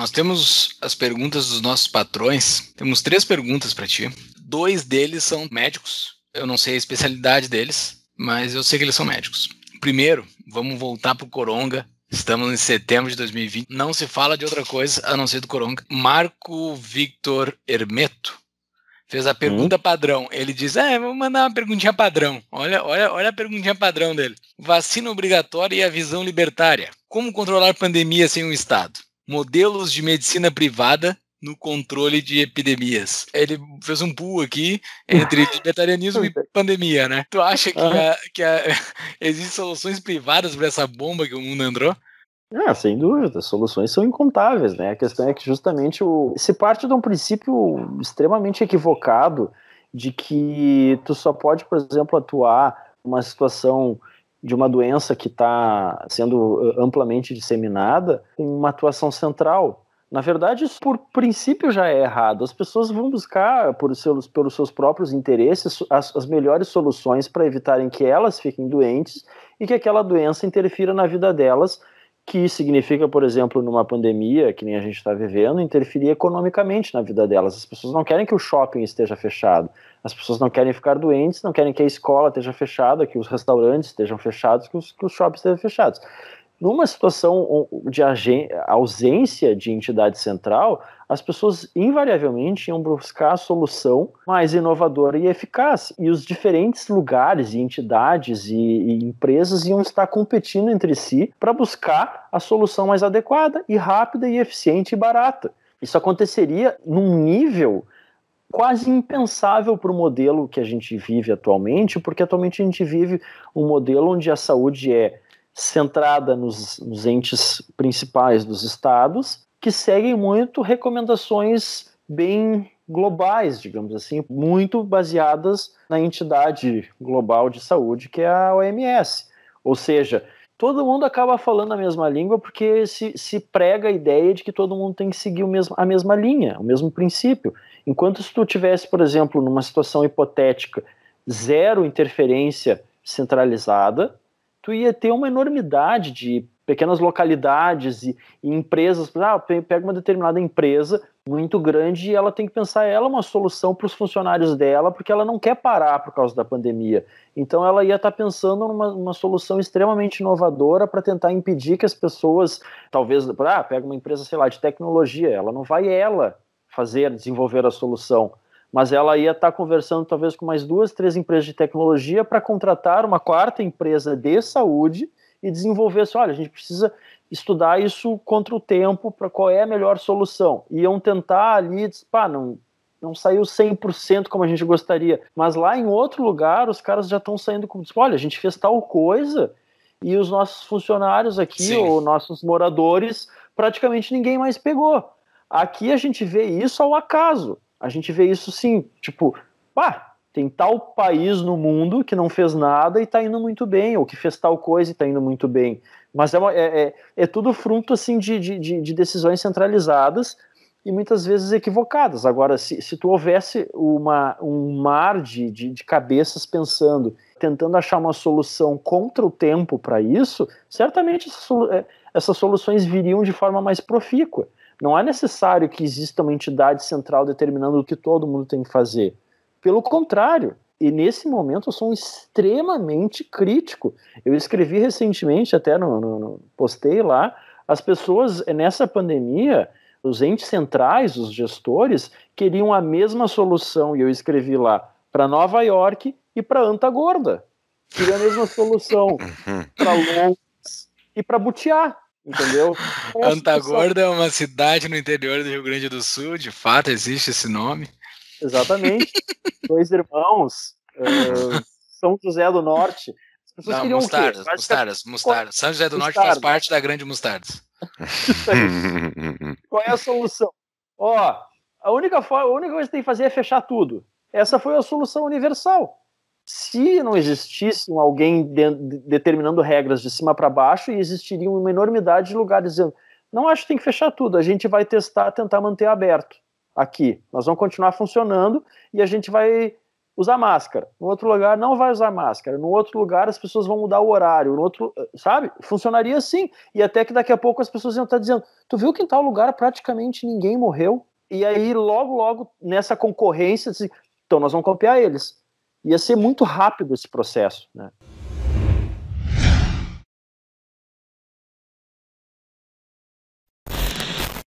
Nós temos as perguntas dos nossos patrões. Temos três perguntas para ti. Dois deles são médicos. Eu não sei a especialidade deles, mas eu sei que eles são médicos. Primeiro, vamos voltar pro Coronga. Estamos em setembro de 2020. Não se fala de outra coisa a não ser do Coronga. Marco Victor Hermeto fez a pergunta hum? padrão. Ele diz: É, vou mandar uma perguntinha padrão. Olha, olha, olha a perguntinha padrão dele: vacina obrigatória e a visão libertária. Como controlar pandemia sem um Estado? modelos de medicina privada no controle de epidemias. Ele fez um pool aqui entre libertarianismo e é. pandemia, né? Tu acha que, a, que a, existem soluções privadas para essa bomba que o mundo entrou? Ah, sem dúvida, soluções são incontáveis, né? A questão é que justamente o... se parte de um princípio extremamente equivocado de que tu só pode, por exemplo, atuar numa situação de uma doença que está sendo ah, amplamente disseminada com uma atuação central. Na verdade, isso por princípio já é errado. As pessoas vão buscar, por seus, pelos seus próprios interesses, as, as melhores soluções para evitarem que elas fiquem doentes e que aquela doença interfira na vida delas que significa, por exemplo, numa pandemia que nem a gente está vivendo, interferir economicamente na vida delas. As pessoas não querem que o shopping esteja fechado, as pessoas não querem ficar doentes, não querem que a escola esteja fechada, que os restaurantes estejam fechados, que os, que os shoppings estejam fechados numa situação de ausência de entidade central, as pessoas invariavelmente iam buscar a solução mais inovadora e eficaz. E os diferentes lugares e entidades e, e empresas iam estar competindo entre si para buscar a solução mais adequada e rápida e eficiente e barata. Isso aconteceria num nível quase impensável para o modelo que a gente vive atualmente, porque atualmente a gente vive um modelo onde a saúde é centrada nos, nos entes principais dos estados, que seguem muito recomendações bem globais, digamos assim, muito baseadas na entidade global de saúde, que é a OMS. Ou seja, todo mundo acaba falando a mesma língua porque se, se prega a ideia de que todo mundo tem que seguir mesmo, a mesma linha, o mesmo princípio. Enquanto se tu tivesse, por exemplo, numa situação hipotética, zero interferência centralizada, tu ia ter uma enormidade de pequenas localidades e, e empresas. Ah, pega uma determinada empresa muito grande e ela tem que pensar ela uma solução para os funcionários dela, porque ela não quer parar por causa da pandemia. Então ela ia estar tá pensando numa uma solução extremamente inovadora para tentar impedir que as pessoas, talvez, ah, pega uma empresa, sei lá, de tecnologia, ela não vai ela fazer, desenvolver a solução mas ela ia estar tá conversando talvez com mais duas, três empresas de tecnologia para contratar uma quarta empresa de saúde e desenvolver isso. Olha, a gente precisa estudar isso contra o tempo para qual é a melhor solução. Iam tentar ali, pá, não, não saiu 100% como a gente gostaria, mas lá em outro lugar os caras já estão saindo com, olha, a gente fez tal coisa e os nossos funcionários aqui, Sim. ou nossos moradores, praticamente ninguém mais pegou. Aqui a gente vê isso ao acaso. A gente vê isso sim, tipo, pá, tem tal país no mundo que não fez nada e está indo muito bem, ou que fez tal coisa e está indo muito bem. Mas é, uma, é, é, é, tudo fruto assim de, de, de, decisões centralizadas e muitas vezes equivocadas. Agora, se, se tu houvesse uma, um mar de, de, de cabeças pensando, tentando achar uma solução contra o tempo para isso, certamente é, essas soluções viriam de forma mais profícua. Não é necessário que exista uma entidade central determinando o que todo mundo tem que fazer. Pelo contrário, e nesse momento eu sou um extremamente crítico. Eu escrevi recentemente, até no, no, no, postei lá, as pessoas nessa pandemia, os entes centrais, os gestores, queriam a mesma solução, e eu escrevi lá, para Nova York e para Antagorda. Queria a mesma solução uhum. para Londres e para Butiá entendeu? Antagorda é uma cidade no interior do Rio Grande do Sul, de fato existe esse nome. Exatamente. Dois irmãos, uh, São José do Norte. As pessoas Não, queriam mostardas, mostardas, São José do Norte faz parte da Grande Mostardas. Qual é a solução? Ó, a única, forma, a única coisa que tem que fazer é fechar tudo. Essa foi a solução universal se não existisse alguém de, de, determinando regras de cima para baixo, existiria uma enormidade de lugares dizendo: não acho que tem que fechar tudo, a gente vai testar, tentar manter aberto aqui. Nós vamos continuar funcionando e a gente vai usar máscara. No outro lugar, não vai usar máscara. No outro lugar, as pessoas vão mudar o horário. No outro, sabe? Funcionaria assim. E até que daqui a pouco as pessoas iam estar tá dizendo: tu viu que em tal lugar praticamente ninguém morreu? E aí, logo, logo, nessa concorrência, então nós vamos copiar eles ia ser muito rápido esse processo, né?